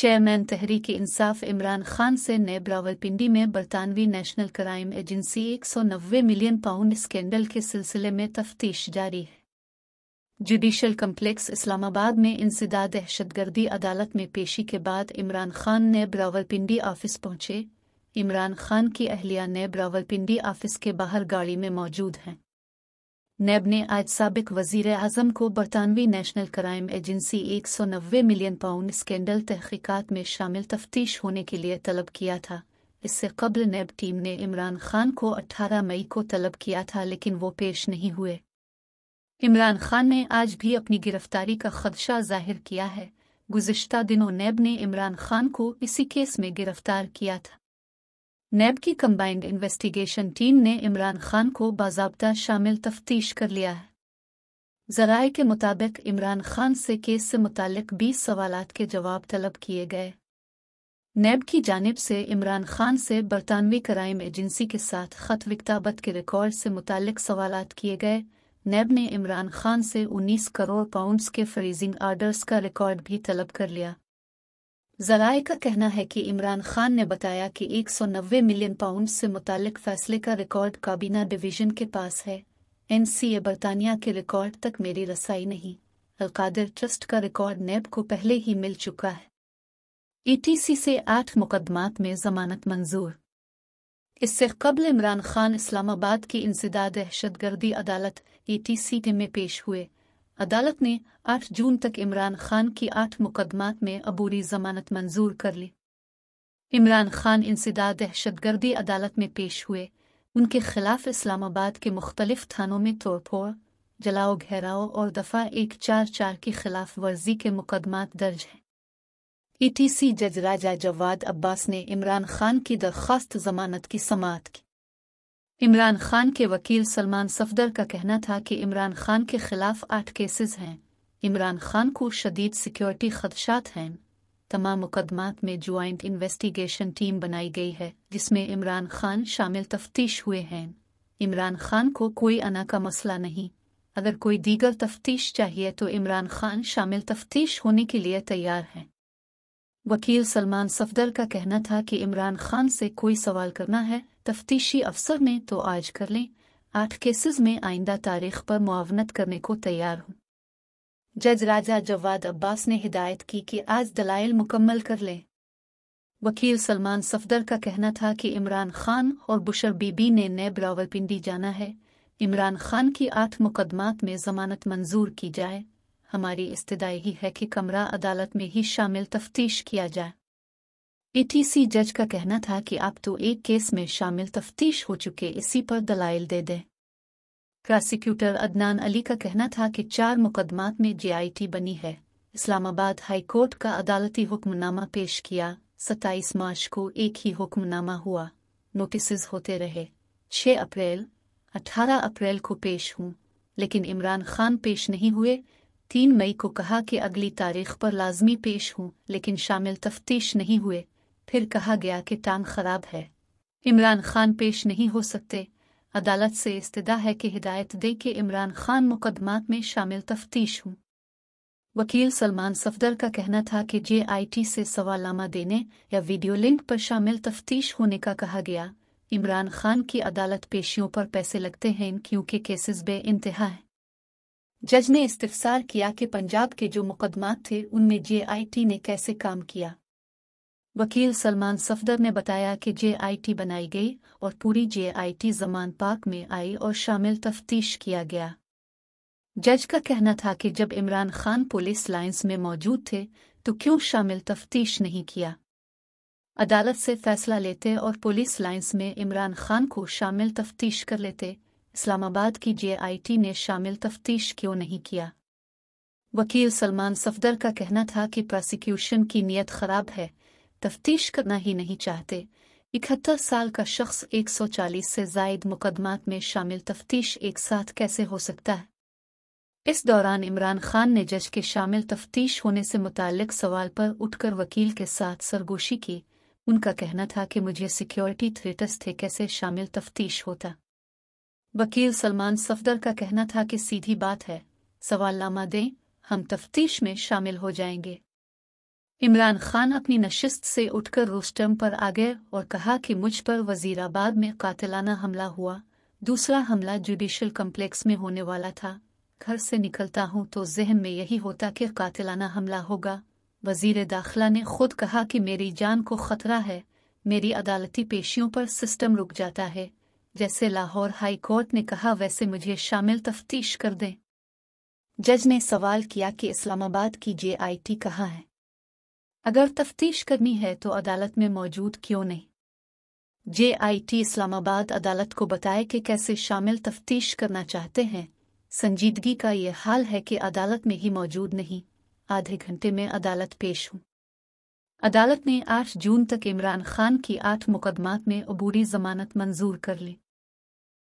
chairman Tehreek Insaf Imran Khan से NAB ब्रावलपिंडी में बरतानवी national crime agency एक सौ नब्बे मिलियन पाउंड स्कैंडल के सिलसिले में तफ्तीश जारी है जुडिशल कम्प्लेक्स इस्लामाबाद में इंसदा दहशतगर्दी अदालत में पेशी के बाद इमरान खान ने ब्रावलपिंडी ऑफिस पहुंचे इमरान खान की अहलिया नए ब्रावलपिंडी ऑफिस के बाहर गाड़ी में मौजूद हैं नैब ने आज सबक वजीर अजम को बरतानवी नेशनल क्राइम एजेंसी एक सौ नब्बे मिलियन पाउंड स्कैंडल तहकीकत में शामिल तफ्तीश होने के लिए तलब किया था इससे कबल नैब टीम ने इमरान खान को 18 मई को तलब किया था लेकिन वो पेश नहीं हुए इमरान खान ने आज भी अपनी गिरफ्तारी का खदशा जाहिर किया है गुजशत दिनों नैब ने इमरान खान को इसी केस में गिरफ्तार किया था नैब की कंबाइंड इन्वेस्टिगेशन टीम ने इमरान खान को बाजाबता शामिल तफ्तीश कर लिया है जराए के मुताबिक इमरान खान से केस से मुतक बीस सवाल के जवाब तलब किए गए नैब की जानब से इमरान खान से बरतानवी क्राइम एजेंसी के साथ खत विकताबत के रिकॉर्ड से मुतक सवाल किए गए नैब ने इमरान खान से 19 करोड़ पाउंड्स के फ्रीजिंग आर्डर्स का रिकॉर्ड भी तलब कर लिया जराए का कहना है कि इमरान खान ने बताया कि 190 मिलियन पाउंड से मुतालिक फैसले का रिकॉर्ड काबीना डिवीजन के पास है एनसीए बरतानिया के रिकॉर्ड तक मेरी रसाई नहीं अलकादर ट्रस्ट का रिकॉर्ड नैब को पहले ही मिल चुका है ईटीसी से आठ मुकदमात में जमानत मंजूर इससे कबल इमरान खान इस्लामाबाद की इंसदा दहशतगर्दी अदालत ईटीसी में पेश हुए अदालत ने 8 जून तक इमरान खान की आठ मुकदमात में अबूरी जमानत मंजूर कर ली इमरान खान इंसदा दहशतगर्दी अदालत में पेश हुए उनके खिलाफ इस्लामाबाद के मुख्तलिफ थानों में तोड़फोड़ जलाओ घेराओ और दफा एक चार चार की खिलाफ वर्जी के मुकदमात दर्ज हैं ईटीसी जज राजा जवाद अब्बास ने इमरान खान की दरख्वास्त जमानत की समात की इमरान खान के वकील सलमान सफदर का कहना था कि इमरान खान के खिलाफ आठ केसेस हैं इमरान खान को शदीद सिक्योरिटी खदशात हैं तमाम मुकदमात में ज्वाइंट इन्वेस्टिगेशन टीम बनाई गई है जिसमें इमरान खान शामिल तफ्तीश हुए हैं इमरान खान को कोई अना का मसला नहीं अगर कोई दीगर तफ्तीश चाहिए तो इमरान खान शामिल तफ्तीश होने के लिए तैयार हैं वकील सलमान सफदर का कहना था कि इमरान खान से कोई सवाल करना है तफ्तीशी अफसर ने तो आज कर लें आठ केसेस में आइंदा तारीख पर मुआवनत करने को तैयार हूं जज राजा जवाद अब्बास ने हिदायत की कि आज दलाइल मुकम्मल कर लें वकील सलमान सफदर का कहना था कि इमरान खान और बुशर बीबी ने नए ब्रावरपिंडी जाना है इमरान खान की आठ मुकदमात में जमानत मंजूर की जाए हमारी इस्तदाई ही है कि कमरा अदालत में ही शामिल तफ्तीश किया जाए ईटीसी जज का कहना था कि आप तो एक केस में शामिल तफ्तीश हो चुके इसी पर दलाइल दे दें प्रोसिक्यूटर अदनान अली का कहना था कि चार मुकदमात में जीआईटी बनी है इस्लामाबाद हाई कोर्ट का अदालती हुक्मनामा पेश किया सत्ताईस मार्च को एक ही हुक्मनामा हुआ नोटिस होते रहे छः अप्रैल अठारह अप्रैल को पेश हूँ लेकिन इमरान खान पेश नहीं हुए तीन मई को कहा कि अगली तारीख पर लाजमी पेश हूं लेकिन शामिल तफ्तीश नहीं हुए फिर कहा गया कि टांग खराब है इमरान खान पेश नहीं हो सकते अदालत से इस्तदा है कि हिदायत दे कि इमरान खान मुकदमात में शामिल तफ्तीश हूं वकील सलमान सफदर का कहना था कि जे आई टी से सवालनामा देने या वीडियो लिंक पर शामिल तफ्तीश होने का कहा गया इमरान खान की अदालत पेशियों पर पैसे लगते हैं क्योंकि केसेस बे इंतहा हैं जज ने इस्तफसार किया कि पंजाब के जो मुकदमात थे उनमें जेआईटी ने कैसे काम किया वकील सलमान सफदर ने बताया कि जेआईटी बनाई गई और पूरी जेआईटी जमान पार्क में आई और शामिल तफ्तीश किया गया जज का कहना था कि जब इमरान खान पुलिस लाइन्स में मौजूद थे तो क्यों शामिल तफ्तीश नहीं किया अदालत से फैसला लेते और पुलिस लाइन्स में इमरान खान को शामिल तफ्तीश कर लेते इस्लामाबाद की जेआईटी ने शामिल तफ्तीश क्यों नहीं किया वकील सलमान सफदर का कहना था कि प्रोसिक्यूशन की नीयत खराब है तफ्तीश करना ही नहीं चाहते इकहत्तर साल का शख्स 140 से जायद मुकदमात में शामिल तफ्तीश एक साथ कैसे हो सकता है इस दौरान इमरान खान ने जज के शामिल तफ्तीश होने से मुतक सवाल पर उठकर वकील के साथ सरगोशी की उनका कहना था कि मुझे सिक्योरिटी थ्रेटस थे कैसे शामिल तफ्तीश होता वकील सलमान सफदर का कहना था कि सीधी बात है सवाल लामा दें हम तफ्तीश में शामिल हो जाएंगे इमरान खान अपनी नशिस्त से उठकर रोस्टम पर आ गए और कहा कि मुझ पर वजीराबाद में कातिलाना हमला हुआ दूसरा हमला जुडिशल कम्प्लेक्स में होने वाला था घर से निकलता हूँ तो जहन में यही होता कि कातिलाना हमला होगा वजीर दाखिला ने खुद कहा कि मेरी जान को खतरा है मेरी अदालती पेशियों पर सिस्टम रुक जाता है जैसे लाहौर हाई कोर्ट ने कहा वैसे मुझे शामिल तफ्तीश कर दें जज ने सवाल किया कि इस्लामाबाद की जेआईटी कहाँ है अगर तफ्तीश करनी है तो अदालत में मौजूद क्यों नहीं जेआईटी इस्लामाबाद अदालत को बताए कि कैसे शामिल तफ्तीश करना चाहते हैं संजीदगी का ये हाल है कि अदालत में ही मौजूद नहीं आधे घंटे में अदालत पेश हूं अदालत ने 8 जून तक इमरान खान की आठ मुकदमात में अबूरी जमानत मंजूर कर ली